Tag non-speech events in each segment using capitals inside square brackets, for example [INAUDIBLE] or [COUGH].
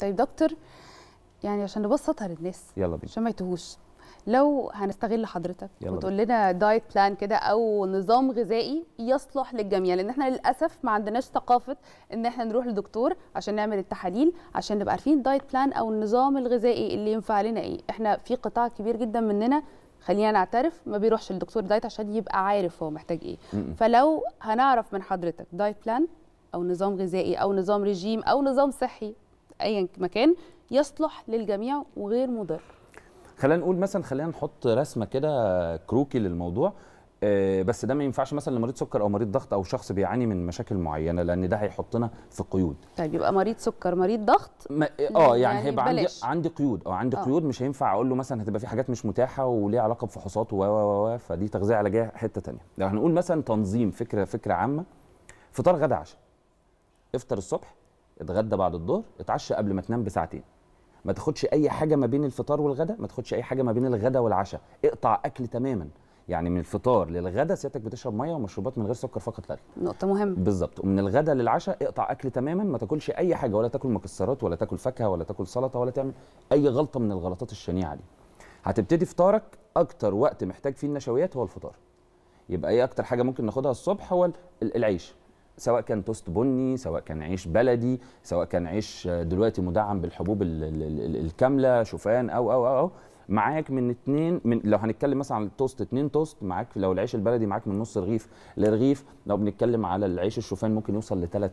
طيب دكتور يعني عشان نبسطها للناس يلا بينا عشان ما يتوهوش لو هنستغل حضرتك وتقول لنا دايت بلان كده او نظام غذائي يصلح للجميع لان احنا للاسف ما عندناش ثقافه ان احنا نروح لدكتور عشان نعمل التحاليل عشان نبقى عارفين الدايت بلان او النظام الغذائي اللي ينفع لنا ايه احنا في قطاع كبير جدا مننا خلينا نعترف ما بيروحش للدكتور دايت عشان يبقى عارف هو محتاج ايه فلو هنعرف من حضرتك دايت بلان او نظام غذائي او نظام رجيم او نظام صحي ايا مكان يصلح للجميع وغير مضر خلينا نقول مثلا خلينا نحط رسمه كده كروكي للموضوع آه، بس ده ما ينفعش مثلا لمريض سكر او مريض ضغط او شخص بيعاني من مشاكل معينه لان ده هيحطنا في قيود طيب يبقى مريض سكر مريض ضغط ما... اه يعني, يعني هيبقى عندي عندي قيود اه عندي آه. قيود مش هينفع اقول له مثلا هتبقى في حاجات مش متاحه وليها علاقه بفحوصات و و و فدي تغذيه علاجيه حته ثانيه لو هنقول مثلا تنظيم فكره فكره عامه فطار غدا عشاء افطر الصبح اتغدى بعد الظهر اتعشى قبل ما تنام بساعتين ما تاخدش اي حاجه ما بين الفطار والغدا ما تاخدش اي حاجه ما بين الغدا والعشاء اقطع اكل تماما يعني من الفطار للغدا سيادتك بتشرب ميه ومشروبات من غير سكر فقط لا نقطه مهمه بالظبط ومن الغدا للعشاء اقطع اكل تماما ما تاكلش اي حاجه ولا تاكل مكسرات ولا تاكل فاكهه ولا تاكل سلطه ولا تعمل اي غلطه من الغلطات الشنيعه دي هتبتدي فطارك اكتر وقت محتاج فيه النشويات هو الفطار يبقى ايه اكتر حاجه ممكن ناخدها الصبح هو العيش سواء كان توست بني سواء كان عيش بلدي سواء كان عيش آه، دلوقتي مدعم بالحبوب الكامله شوفان او او او معاك من اتنين من لو هنتكلم مثلا عن التوست اتنين توست معاك لو العيش البلدي معاك من نص رغيف لرغيف لو بنتكلم على العيش الشوفان ممكن يوصل لثلاث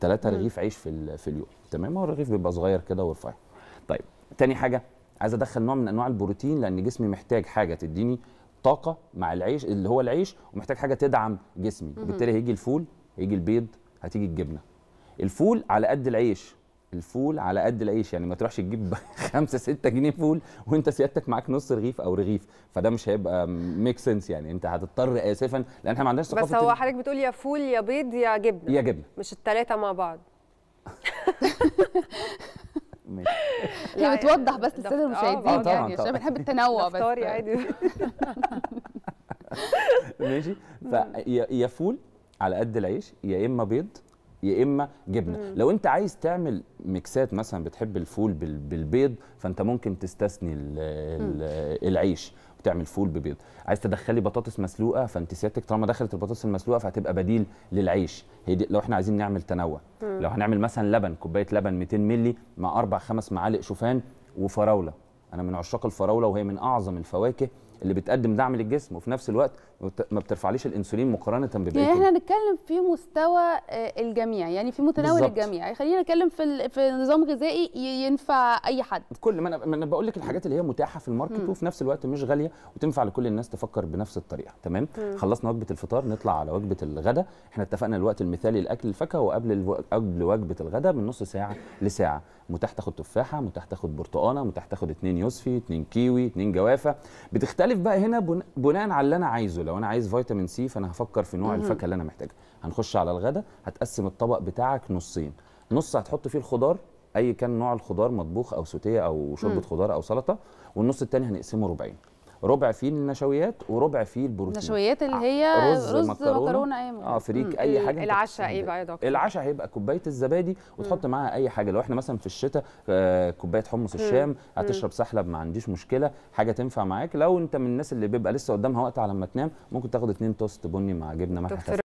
ثلاثة رغيف عيش في في اليوم تمام هو الرغيف بيبقى صغير كده ورفيع طيب تاني حاجه عايز ادخل نوع من انواع البروتين لان جسمي محتاج حاجه تديني طاقه مع العيش اللي هو العيش ومحتاج حاجه تدعم جسمي وبالتالي هيجي الفول هيجي البيض هتيجي الجبنه الفول على قد العيش الفول على قد العيش يعني ما تروحش تجيب 5 [LAUGHS] 6 جنيه فول وانت سيادتك معاك نص رغيف او رغيف فده مش هيبقى ميك سنس يعني انت هتضطر اسفا لان احنا ما عندناش ثقافه بس هو حضرتك بتقول يا فول يا بيض يا جبنه يا جبنه مش الثلاثه مع بعض [LAUGHS] هي بتوضح يعني بس للساده المشاهدين آه،, آه يعني عشان بنحب التنوع بس عادي [LAUGHS] ماشي فيا فول على قد العيش يا اما بيض يا اما جبنه مم. لو انت عايز تعمل ميكسات مثلا بتحب الفول بالبيض فانت ممكن تستثني الـ الـ العيش وتعمل فول ببيض عايز تدخلي بطاطس مسلوقه فانت سيادتك طالما دخلت البطاطس المسلوقه فهتبقى بديل للعيش هي دي لو احنا عايزين نعمل تنوع مم. لو هنعمل مثلا لبن كوبايه لبن 200 مللي مع اربع خمس معالق شوفان وفراوله انا من عشاق الفراوله وهي من اعظم الفواكه اللي بتقدم دعم للجسم وفي نفس الوقت ما بترفعليش الانسولين مقارنه ببقيه يعني احنا هنتكلم في مستوى آه، الجميع يعني في متناول بالزبط. الجميع خلينا نتكلم في في نظام غذائي ينفع اي حد كل ما انا بقول لك الحاجات اللي هي متاحه في الماركت م. وفي نفس الوقت مش غاليه وتنفع لكل الناس تفكر بنفس الطريقه تمام م. خلصنا وجبه الفطار نطلع على وجبه الغداء احنا اتفقنا الوقت المثالي لاكل الفاكهه وقبل الو... قبل وجبه الغداء من نص ساعه لساعه متاح تاخد تفاحه متاح تاخد برتقانه متاح تاخد اثنين يوسفي اثنين كيوي اثنين جوافه بتختلف الالف بقى هنا بناء على اللي انا عايزه لو انا عايز فيتامين سي فانا هفكر في نوع الفاكهه اللي انا محتاجها هنخش على الغداء هتقسم الطبق بتاعك نصين نص هتحط فيه الخضار اي كان نوع الخضار مطبوخ او سوتيه او شوربه خضار او سلطه والنص الثاني هنقسمه ربعين ربع فيه النشويات وربع فيه البروتين النشويات اللي آه، هي رز, رز مكرونه, أيوة. اه فريك اي حاجه العشاء ايه بقى يا دكتور العشاء هيبقى كوبايه الزبادي وتحط معاها اي حاجه لو احنا مثلا في الشتاء آه، كوبايه حمص الشام هتشرب سحلب ما عنديش مشكله حاجه تنفع معاك لو انت من الناس اللي بيبقى لسه قدامها وقت على ما تنام ممكن تاخد اتنين توست بني مع جبنه ملح